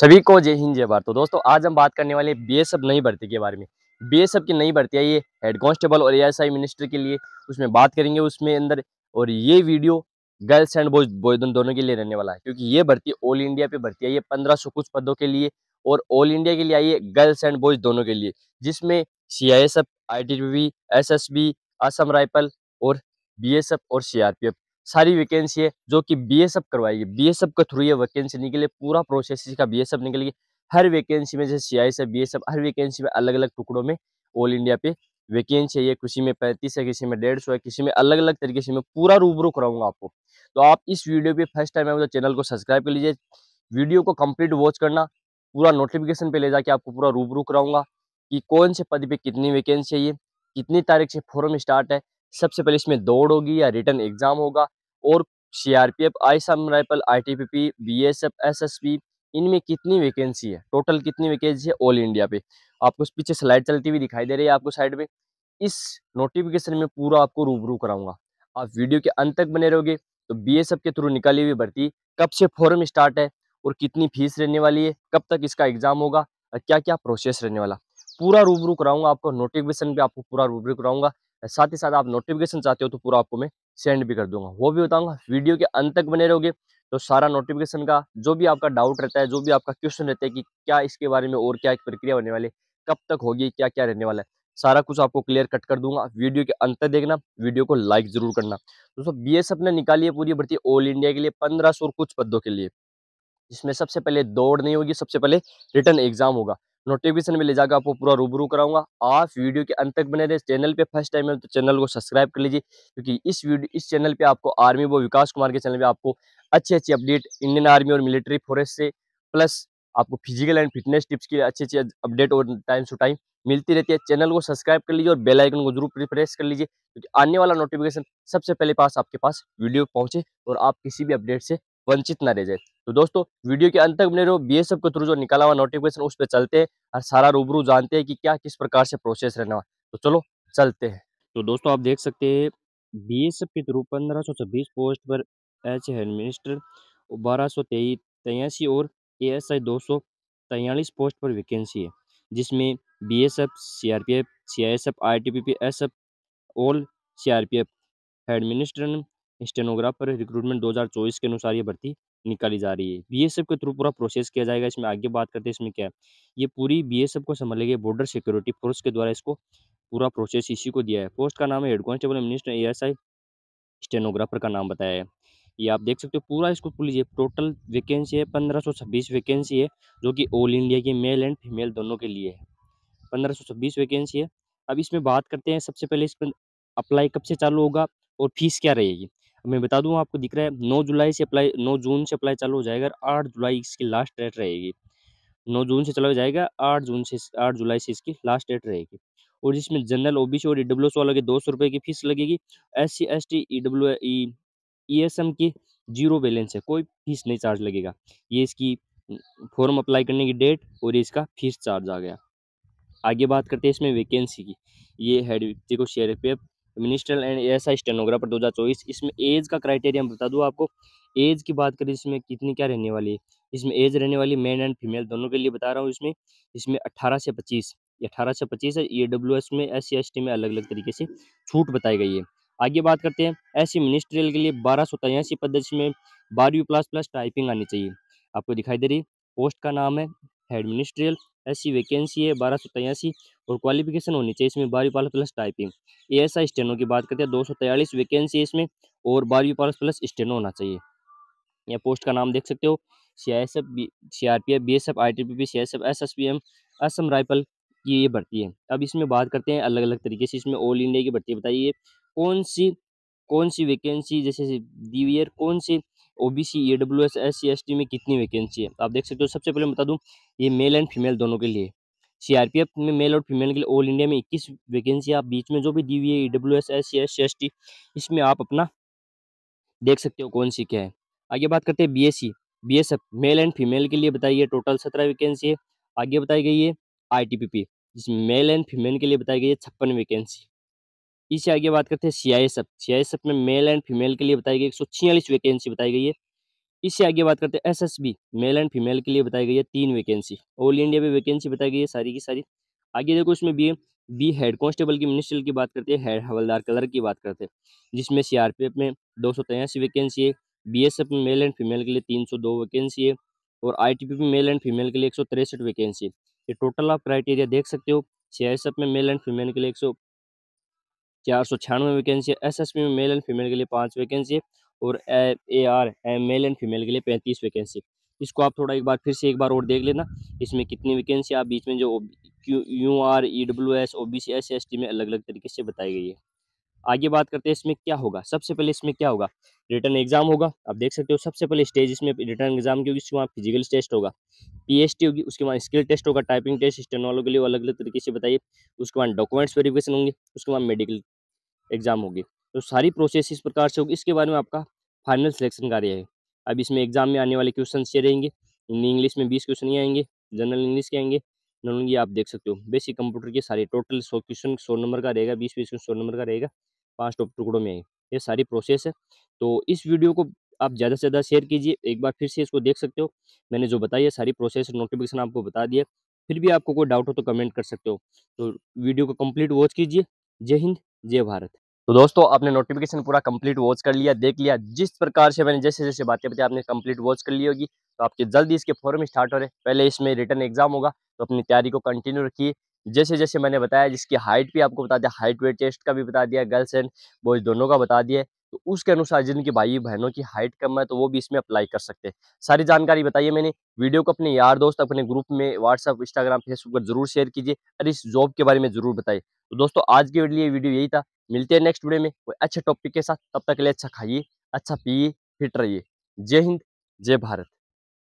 सभी को जय हिंद जय भारत तो दोस्तों आज हम बात करने वाले बी एस एफ नई भर्ती के बारे में बी एस एफ की नई भर्ती आई है हेड कांस्टेबल और एएसआई मिनिस्टर के लिए उसमें बात करेंगे उसमें अंदर और ये video girls and boys boy दोनों के लिए रहने वाला है क्योंकि ये भर्ती ऑल इंडिया पे भर्ती आई है पंद्रह सौ कुछ पदों के लिए और ऑल इंडिया के लिए आई है गर्ल्स एंड बॉयज दोनों के लिए जिसमें C I S F I T B S S B Assam rifle और बी एस एफ और सी आर पी एफ सारी वैकेंसी है जो कि बी एस एफ करवाई बी एस एफ के थ्रू ये वैकेंसी निकले पूरा प्रोसेस इसका बी एस एफ निकल हर वैकेंसी में जैसे C I B S F हर वैकेंसी में अलग अलग टुकड़ों में ऑल इंडिया पे वैकेंसी है ये किसी में पैंतीस है किसी में डेढ़ सौ है किसी में अलग अलग तरीके से मैं पूरा रूबरू कराऊंगा आपको तो आप इस वीडियो पे फर्स्ट टाइम है तो चैनल को सब्सक्राइब कर लीजिए वीडियो को कंप्लीट वॉच करना पूरा नोटिफिकेशन पे ले जाके आपको पूरा रूबरू कराऊंगा कि कौन से पद पे कितनी वैकेंसी है ये कितनी तारीख से फॉर्म स्टार्ट है सबसे पहले इसमें दौड़ होगी या रिटर्न एग्जाम होगा और CRPF Assam rifle ITPP BSF P इनमें कितनी वैकेंसी है टोटल कितनी वैकेंसी है ऑल इंडिया पे आपको उस पीछे स्लाइड चलती हुई दिखाई दे रही है आपको साइड में इस नोटिफिकेशन में पूरा आपको रूबरू कराऊंगा आप वीडियो के अंत तक बने रहोगे तो एफ के थ्रू निकाली हुई भर्ती कब से फॉर्म स्टार्ट है और कितनी फीस रहने वाली है कब तक इसका एग्जाम होगा और क्या क्या प्रोसेस रहने वाला पूरा रूबरू कराऊंगा आपको नोटिफिकेशन पे आपको पूरा रूबरू कराऊंगा साथ ही साथ आप नोटिफिकेशन चाहते हो तो पूरा आपको मैं सेंड भी कर दूंगा वो भी बताऊंगा वीडियो के अंत तक बने रहोगे तो सारा नोटिफिकेशन का जो भी आपका डाउट रहता है जो भी आपका क्वेश्चन रहता है कि क्या इसके बारे में और क्या प्रक्रिया होने वाली कब तक होगी क्या क्या रहने वाला है सारा कुछ आपको क्लियर कट कर दूंगा वीडियो के अंत तक देखना वीडियो को लाइक जरूर करना दोस्तों बी एस ने निकाली है पूरी भर्ती ऑल इंडिया के लिए पंद्रह सौ कुछ पदों के लिए जिसमें सबसे पहले दौड़ नहीं होगी सबसे पहले रिटर्न एग्जाम होगा नोटिफिकेशन में ले जाकर आपको पूरा रूबरू कराऊंगा आप वीडियो के अंत तक बने रहे चैनल पे फर्स्ट टाइम है तो चैनल को सब्सक्राइब कर लीजिए क्योंकि इस वीडियो इस चैनल पे आपको आर्मी वो विकास कुमार के चैनल पे आपको अच्छी अच्छी अपडेट इंडियन आर्मी और मिलिट्री फोर्स से प्लस आपको फिजिकल एंड फिटनेस टिप्स की अच्छी अच्छी अपडेट और टाइम टू टाइम मिलती रहती है चैनल को सब्सक्राइब कर लीजिए और बेल आइकन को जरूर प्रेस कर लीजिए क्योंकि आने वाला नोटिफिकेशन सबसे पहले पास आपके पास वीडियो पहुंचे और आप किसी भी अपडेट से वंचित ना रह जाए तो दोस्तों वीडियो के अंत तक बने रहो बीएसएफ के थ्रू जो निकाला हुआ नोटिफिकेशन उस पर चलते हैं और सारा रूबरू जानते हैं कि क्या किस प्रकार से प्रोसेस रहने वाला तो चलो चलते हैं तो दोस्तों आप देख सकते हैं बीएसएफ के थ्रू पंद्रह सौ छब्बीस पोस्ट पर एच हेड मिनिस्टर बारह सौ तेई और ए एस आई दो सौ तैयलीस पोस्ट पर वैकेंसी है जिसमें B S F C R P F C I S F I T P P S F all C R P F head minister stenographer recruitment 2024 के अनुसार ये भर्ती निकाली जा रही है बीएसएफ के थ्रू पूरा प्रोसेस किया जाएगा इसमें आगे बात करते हैं इसमें क्या है ये पूरी बीएसएफ को संभालेगी बॉर्डर सिक्योरिटी फोर्स के द्वारा इसको पूरा प्रोसेस इसी को दिया है पोस्ट का नाम है head constable minister A S I stenographer का नाम बताया है ये आप देख सकते हो पूरा इसको लीजिए टोटल वैकेंसी है पंद्रह सौ छब्बीस वैकेंसी है जो कि ऑल इंडिया की मेल एंड फीमेल दोनों के लिए है पंद्रह सौ छब्बीस वैकेंसी है अब इसमें बात करते हैं सबसे पहले इसमें अप्लाई कब से चालू होगा और फीस क्या रहेगी मैं बता दूं आपको दिख रहा है नौ जुलाई से अप्लाई नौ जून से अप्लाई चालू हो जाएगा आठ जुलाई इसकी लास्ट डेट रहेगी नौ जून से चला जाएगा आठ जून से आठ जुलाई से इसकी लास्ट डेट रहेगी और जिसमें जनरल ओबीसी और ई डब्ल्यू एस वालों दो सौ रुपये की फीस लगेगी S C S T E W E S M की जीरो बैलेंस है कोई फीस नहीं चार्ज लगेगा ये इसकी फॉर्म अप्लाई करने की डेट और ये इसका फीस चार्ज आ गया आगे बात करते हैं इसमें वैकेंसी की ये हेड को शेयर पे ministerial and S I stenographer दो हज़ार चौबीस इसमें एज का क्राइटेरिया बता दूँ आपको एज की बात करें इसमें कितनी क्या रहने वाली है इसमें एज रहने वाली मेन एंड फीमेल दोनों के लिए बता रहा हूँ इसमें इसमें अट्ठारह से पच्चीस अठारह से पच्चीस है ई डब्ल्यू एस में एस सी एस टी में अलग अलग तरीके से छूट बताई गई है आगे बात करते हैं ऐसी मिनिस्ट्रियल के लिए बारह सौ तयासी पद में बारहवीं प्लस प्लस टाइपिंग आनी चाहिए आपको दिखाई दे रही पोस्ट का नाम है एडमिनिस्ट्रियल ऐसी वैकेंसी है बारह सौ तयासी और क्वालिफिकेशन होनी चाहिए इसमें बारहवीं pass plus typing A S I steno की बात करते हैं दो सौ तयालीस वैकेंसी है इसमें और बारहवीं पास प्लस स्टेनो होना चाहिए यह पोस्ट का नाम देख सकते हो C I S F B C R P F B S F I T P P C S F S S P M Assam rifle की ये भर्ती है अब इसमें बात करते हैं अलग अलग तरीके से इसमें ऑल इंडिया की भर्ती बताइए कौन सी कौन सी वैकेंसी जैसे दी हुई कौन सी ओबीसी ईडब्ल्यूएस एस सी में कितनी वैकेंसी है आप देख सकते हो सबसे पहले बता दूँ ये मेल एंड फीमेल दोनों के लिए सीआरपीएफ में मेल और फीमेल के लिए ऑल इंडिया में इक्कीस वैकेंसी आप बीच में जो भी दी हुई है E W S S C S C S T इसमें आप अपना देख सकते हो कौन सी क्या है आगे बात करते हैं B S C B S F male and female के लिए बताइए टोटल सत्रह वैकेंसी है आगे बताई गई है आई टी पी पी जिसमें मेल एंड फीमेल के लिए बताई गई है छप्पन वैकेंसी इससे आगे बात करते हैं सीआईएसएफ सीआईएसएफ में मेल एंड फीमेल के लिए बताई गई एक वैकेंसी बताई गई है इससे आगे बात करते हैं एसएसबी मेल एंड फीमेल के लिए बताई गई है तीन वैकेंसी ऑल इंडिया में वैकेंसी बताई गई है सारी की सारी आगे देखो इसमें बी बी हेड कॉन्स्टेबल की मिनिस्टर की बात करते हैं हवलदार कलर की बात करते हैं जिसमें एफ में दो सौ तेयासी वैकेंसी है एफ में मेल एंड फीमेल के लिए तीन सौ दो वैकेंसी है और पी में मेल एंड फीमेल के लिए एक सौ तिरसठ वैकेंसी है ये टोटल आप क्राइटेरिया देख सकते हो एफ में मेल एंड फीमेल के लिए एक सौ चार सौ छियानवे वैकेंसी है एस में मेल एंड फीमेल के लिए पाँच वैकेंसी है और A R male and female के लिए पैंतीस वैकेंसी इसको आप थोड़ा एक बार फिर से एक बार और देख लेना इसमें कितनी वैकेंसी आप बीच में जो U R E W S O B C S S T में अलग अलग तरीके से बताई गई है आगे बात करते हैं इसमें क्या होगा सबसे पहले इसमें क्या होगा रिटर्न एग्जाम होगा आप देख सकते हो सबसे पहले स्टेज इसमें रिटर्न एग्जाम की होगी उसके बाद फिजिकल टेस्ट होगा टी होगी उसके बाद स्किल टेस्ट होगा टाइपिंग टेस्ट स्टेनोलॉजी के लिए अलग अलग तरीके से बताइए उसके बाद डॉक्यूमेंट्स वेरिफिकेशन होंगे उसके बाद मेडिकल एग्ज़ाम होगी तो सारी प्रोसेस इस प्रकार से होगी इसके बारे में आपका फाइनल सिलेक्शन कार्य है अब इसमें एग्जाम में आने वाले क्वेश्चन ये रहेंगे हिंदी इंग्लिश में बीस क्वेश्चन ये आएंगे जनरल इंग्लिश के आएंगे नॉर्मली आप देख सकते हो बेसिक कंप्यूटर के सारे टोटल सौ क्वेश्चन सौ नंबर का रहेगा बीस बीस क्वेश्चन सौ नंबर का रहेगा पाँच टॉप टुकड़ों में आएंगे ये सारी प्रोसेस है तो इस वीडियो को आप ज़्यादा से ज़्यादा शेयर कीजिए एक बार फिर से इसको देख सकते हो मैंने जो बताया सारी प्रोसेस नोटिफिकेशन आपको बता दिया फिर भी आपको कोई डाउट हो तो कमेंट कर सकते हो तो वीडियो को कंप्लीट वॉच कीजिए जय हिंद जय भारत तो दोस्तों आपने नोटिफिकेशन पूरा कंप्लीट वॉच कर लिया देख लिया जिस प्रकार से मैंने जैसे जैसे बातें बताई आपने कंप्लीट वॉच कर ली होगी तो आपके जल्दी इसके फॉर्म स्टार्ट हो रहे पहले इसमें रिटर्न एग्जाम होगा तो अपनी तैयारी को कंटिन्यू रखिए जैसे जैसे मैंने बताया जिसकी हाइट भी आपको बता दिया हाइट वेट टेस्ट का भी बता दिया गर्ल्स एंड बॉयज दोनों का बता दिया तो उसके अनुसार जिनके भाई बहनों की हाइट कम है तो वो भी इसमें अप्लाई कर सकते हैं सारी जानकारी बताइए मैंने वीडियो को अपने यार दोस्त अपने ग्रुप में व्हाट्सअप इंस्टाग्राम फेसबुक पर जरूर शेयर कीजिए और इस जॉब के बारे में जरूर बताइए तो दोस्तों आज के लिए वीडियो यही था मिलते हैं नेक्स्ट वीडियो में कोई अच्छे टॉपिक के साथ तब तक के लिए अच्छा खाइए अच्छा पिए फिट रहिए जय हिंद जय भारत